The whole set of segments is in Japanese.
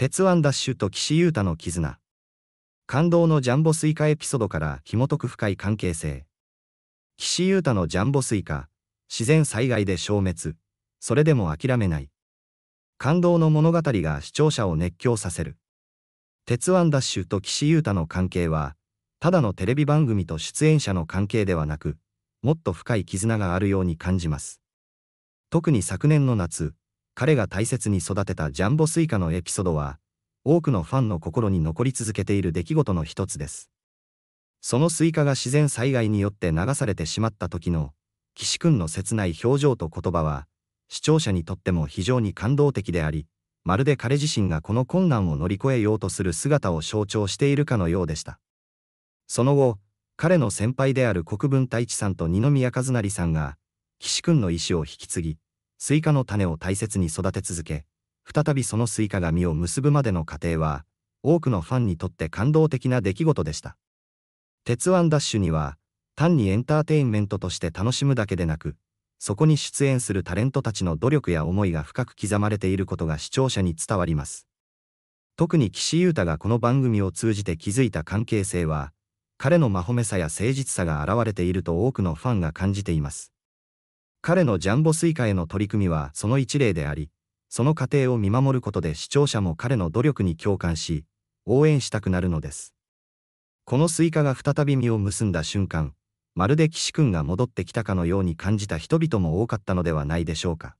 鉄腕ダッシュと岸優太の絆。感動のジャンボスイカエピソードから紐解く深い関係性。岸優太のジャンボスイカ、自然災害で消滅。それでも諦めない。感動の物語が視聴者を熱狂させる。鉄腕ダッシュと岸優太の関係は、ただのテレビ番組と出演者の関係ではなく、もっと深い絆があるように感じます。特に昨年の夏、彼が大切に育てたジャンボスイカのエピソードは、多くのファンの心に残り続けている出来事の一つです。そのスイカが自然災害によって流されてしまった時の、岸君の切ない表情と言葉は、視聴者にとっても非常に感動的であり、まるで彼自身がこの困難を乗り越えようとする姿を象徴しているかのようでした。その後、彼の先輩である国分太一さんと二宮和也さんが、岸君の意思を引き継ぎ、スイカの種を大切に育て続け、再びそのスイカが実を結ぶまでの過程は、多くのファンにとって感動的な出来事でした。鉄腕ダッシュには、単にエンターテインメントとして楽しむだけでなく、そこに出演するタレントたちの努力や思いが深く刻まれていることが視聴者に伝わります。特に岸優太がこの番組を通じて築いた関係性は、彼の真褒めさや誠実さが現れていると多くのファンが感じています。彼のジャンボスイカへの取り組みはその一例であり、その過程を見守ることで視聴者も彼の努力に共感し、応援したくなるのです。このスイカが再び実を結んだ瞬間、まるで岸くんが戻ってきたかのように感じた人々も多かったのではないでしょうか。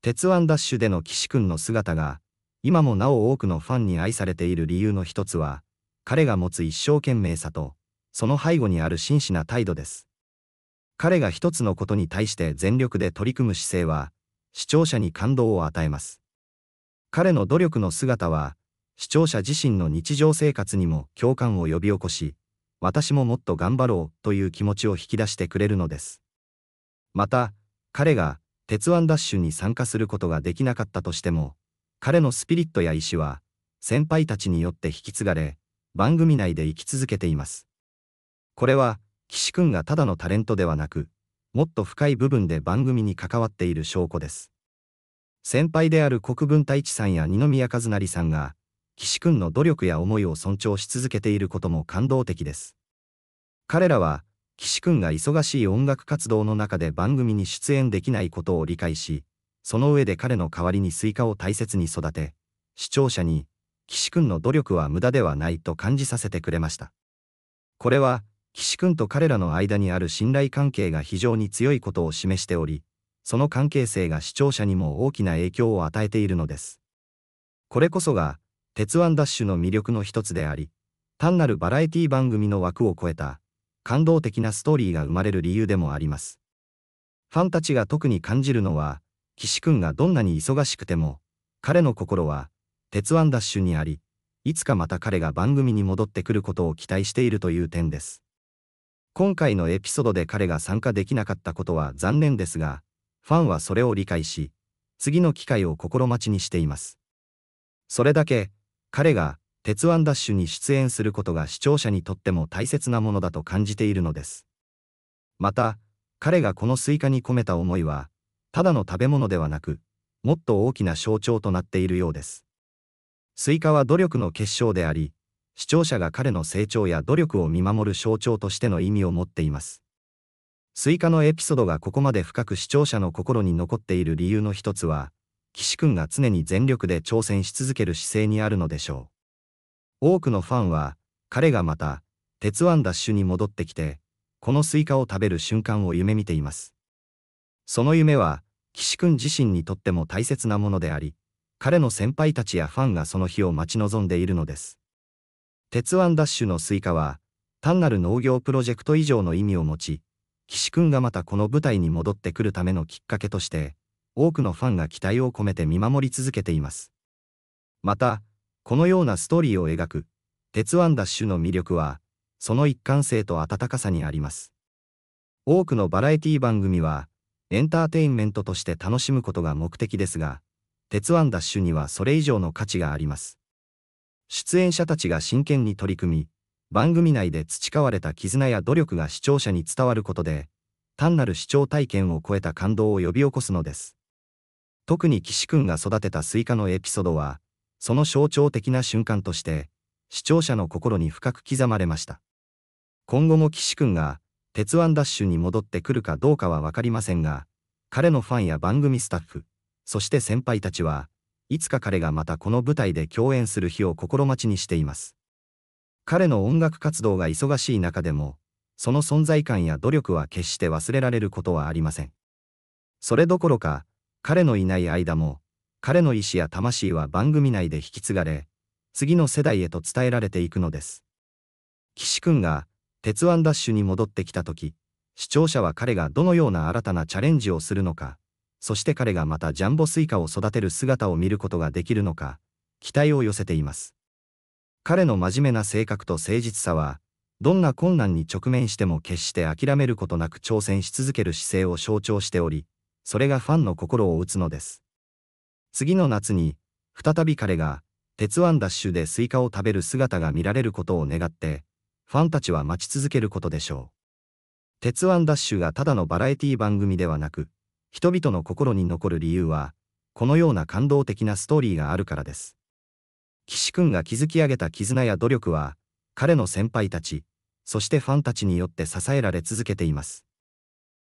鉄腕ダッシュでの岸くんの姿が、今もなお多くのファンに愛されている理由の一つは、彼が持つ一生懸命さと、その背後にある真摯な態度です。彼が一つのことに対して全力で取り組む姿勢は、視聴者に感動を与えます。彼の努力の姿は、視聴者自身の日常生活にも共感を呼び起こし、私ももっと頑張ろうという気持ちを引き出してくれるのです。また、彼が、鉄腕ダッシュに参加することができなかったとしても、彼のスピリットや意志は、先輩たちによって引き継がれ、番組内で生き続けています。これは、岸くんがただのタレントではなく、もっと深い部分で番組に関わっている証拠です。先輩である国分太一さんや二宮和也さんが、岸くんの努力や思いを尊重し続けていることも感動的です。彼らは、岸くんが忙しい音楽活動の中で番組に出演できないことを理解し、その上で彼の代わりにスイカを大切に育て、視聴者に、岸くんの努力は無駄ではないと感じさせてくれました。これは、岸君と彼らの間にある信頼関係が非常に強いことを示しており、その関係性が視聴者にも大きな影響を与えているのです。これこそが、鉄腕ダッシュの魅力の一つであり、単なるバラエティ番組の枠を超えた、感動的なストーリーが生まれる理由でもあります。ファンたちが特に感じるのは、岸君がどんなに忙しくても、彼の心は、鉄腕ダッシュにあり、いつかまた彼が番組に戻ってくることを期待しているという点です。今回のエピソードで彼が参加できなかったことは残念ですが、ファンはそれを理解し、次の機会を心待ちにしています。それだけ、彼が、鉄腕ダッシュに出演することが視聴者にとっても大切なものだと感じているのです。また、彼がこのスイカに込めた思いは、ただの食べ物ではなく、もっと大きな象徴となっているようです。スイカは努力の結晶であり、視聴者が彼の成長や努力を見守る象徴としての意味を持っています。スイカのエピソードがここまで深く視聴者の心に残っている理由の一つは、岸くんが常に全力で挑戦し続ける姿勢にあるのでしょう。多くのファンは、彼がまた、鉄腕ダッシュに戻ってきて、このスイカを食べる瞬間を夢見ています。その夢は、岸くん自身にとっても大切なものであり、彼の先輩たちやファンがその日を待ち望んでいるのです。鉄腕ダッシュのスイカは、単なる農業プロジェクト以上の意味を持ち、岸くんがまたこの舞台に戻ってくるためのきっかけとして、多くのファンが期待を込めて見守り続けています。また、このようなストーリーを描く、鉄腕ダッシュの魅力は、その一貫性と温かさにあります。多くのバラエティ番組は、エンターテインメントとして楽しむことが目的ですが、鉄腕ダッシュにはそれ以上の価値があります。出演者たちが真剣に取り組み、番組内で培われた絆や努力が視聴者に伝わることで、単なる視聴体験を超えた感動を呼び起こすのです。特に岸くんが育てたスイカのエピソードは、その象徴的な瞬間として、視聴者の心に深く刻まれました。今後も岸くんが、鉄腕ダッシュに戻ってくるかどうかはわかりませんが、彼のファンや番組スタッフ、そして先輩たちは、いつか彼がまたこの舞台で共演する日を心待ちにしています。彼の音楽活動が忙しい中でも、その存在感や努力は決して忘れられることはありません。それどころか、彼のいない間も、彼の意志や魂は番組内で引き継がれ、次の世代へと伝えられていくのです。岸君が、鉄腕ダッシュに戻ってきた時、視聴者は彼がどのような新たなチャレンジをするのか、そして彼がまたジャンボスイカを育てる姿を見ることができるのか、期待を寄せています。彼の真面目な性格と誠実さは、どんな困難に直面しても決して諦めることなく挑戦し続ける姿勢を象徴しており、それがファンの心を打つのです。次の夏に、再び彼が、鉄腕ダッシュでスイカを食べる姿が見られることを願って、ファンたちは待ち続けることでしょう。鉄腕ダッシュがただのバラエティ番組ではなく、人々の心に残る理由は、このような感動的なストーリーがあるからです。岸君が築き上げた絆や努力は、彼の先輩たち、そしてファンたちによって支えられ続けています。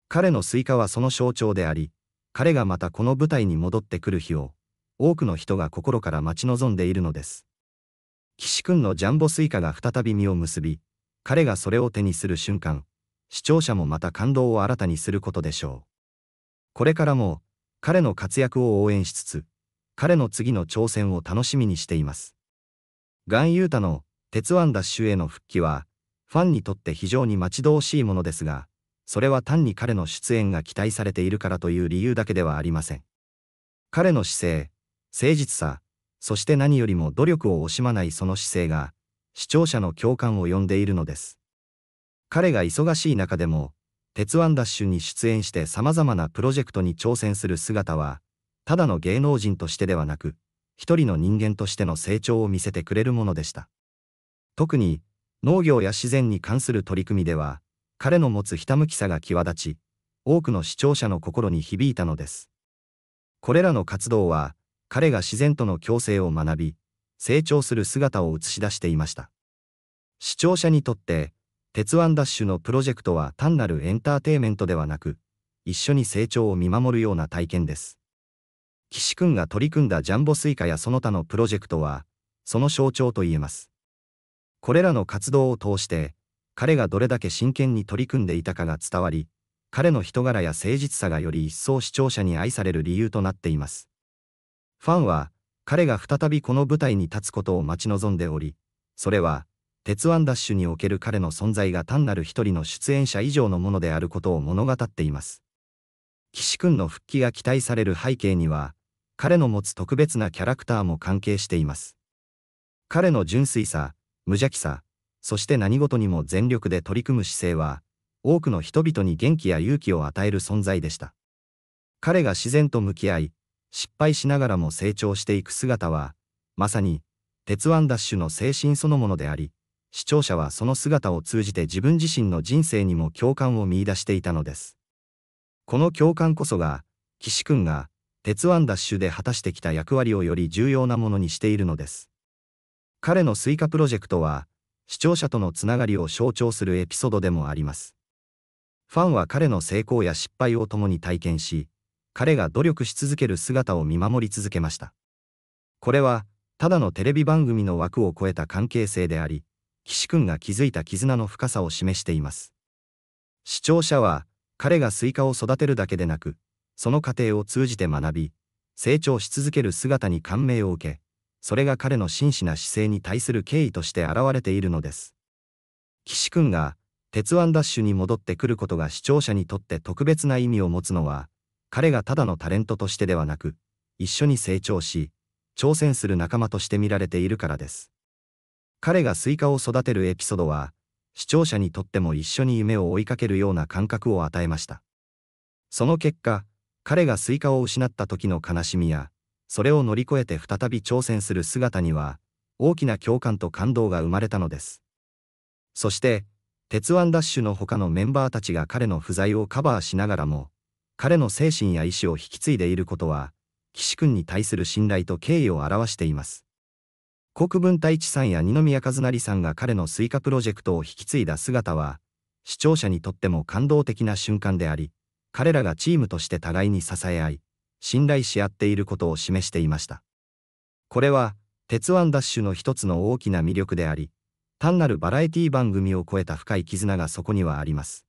彼のスイカはその象徴であり、彼がまたこの舞台に戻ってくる日を、多くの人が心から待ち望んでいるのです。岸君のジャンボスイカが再び実を結び、彼がそれを手にする瞬間、視聴者もまた感動を新たにすることでしょう。これからも彼の活躍を応援しつつ、彼の次の挑戦を楽しみにしています。ガン・ユータの鉄腕ダッシュへの復帰は、ファンにとって非常に待ち遠しいものですが、それは単に彼の出演が期待されているからという理由だけではありません。彼の姿勢、誠実さ、そして何よりも努力を惜しまないその姿勢が、視聴者の共感を呼んでいるのです。彼が忙しい中でも、鉄腕ダッシュに出演して様々なプロジェクトに挑戦する姿は、ただの芸能人としてではなく、一人の人間としての成長を見せてくれるものでした。特に、農業や自然に関する取り組みでは、彼の持つひたむきさが際立ち、多くの視聴者の心に響いたのです。これらの活動は、彼が自然との共生を学び、成長する姿を映し出していました。視聴者にとって、鉄腕ダッシュのプロジェクトは単なるエンターテイメントではなく、一緒に成長を見守るような体験です。岸くんが取り組んだジャンボスイカやその他のプロジェクトは、その象徴と言えます。これらの活動を通して、彼がどれだけ真剣に取り組んでいたかが伝わり、彼の人柄や誠実さがより一層視聴者に愛される理由となっています。ファンは、彼が再びこの舞台に立つことを待ち望んでおり、それは、鉄腕ダッシュにおける彼の存在が単なる一人の出演者以上のものであることを物語っています。岸君の復帰が期待される背景には、彼の持つ特別なキャラクターも関係しています。彼の純粋さ、無邪気さ、そして何事にも全力で取り組む姿勢は、多くの人々に元気や勇気を与える存在でした。彼が自然と向き合い、失敗しながらも成長していく姿は、まさに、鉄腕ダッシュの精神そのものであり、視聴者はその姿を通じて自分自身の人生にも共感を見いだしていたのです。この共感こそが、岸くんが、鉄腕ダッシュで果たしてきた役割をより重要なものにしているのです。彼のスイカプロジェクトは、視聴者とのつながりを象徴するエピソードでもあります。ファンは彼の成功や失敗を共に体験し、彼が努力し続ける姿を見守り続けました。これは、ただのテレビ番組の枠を超えた関係性であり、岸くんが築いた絆の深さを示しています。視聴者は、彼がスイカを育てるだけでなく、その過程を通じて学び、成長し続ける姿に感銘を受け、それが彼の真摯な姿勢に対する敬意として現れているのです。岸くんが、鉄腕ダッシュに戻ってくることが視聴者にとって特別な意味を持つのは、彼がただのタレントとしてではなく、一緒に成長し、挑戦する仲間として見られているからです。彼がスイカを育てるエピソードは、視聴者にとっても一緒に夢を追いかけるような感覚を与えました。その結果、彼がスイカを失った時の悲しみや、それを乗り越えて再び挑戦する姿には、大きな共感と感動が生まれたのです。そして、鉄腕ダッシュの他のメンバーたちが彼の不在をカバーしながらも、彼の精神や意志を引き継いでいることは、岸君に対する信頼と敬意を表しています。国分太一さんや二宮和也さんが彼のスイカプロジェクトを引き継いだ姿は、視聴者にとっても感動的な瞬間であり、彼らがチームとして互いに支え合い、信頼し合っていることを示していました。これは、鉄腕ダッシュの一つの大きな魅力であり、単なるバラエティ番組を超えた深い絆がそこにはあります。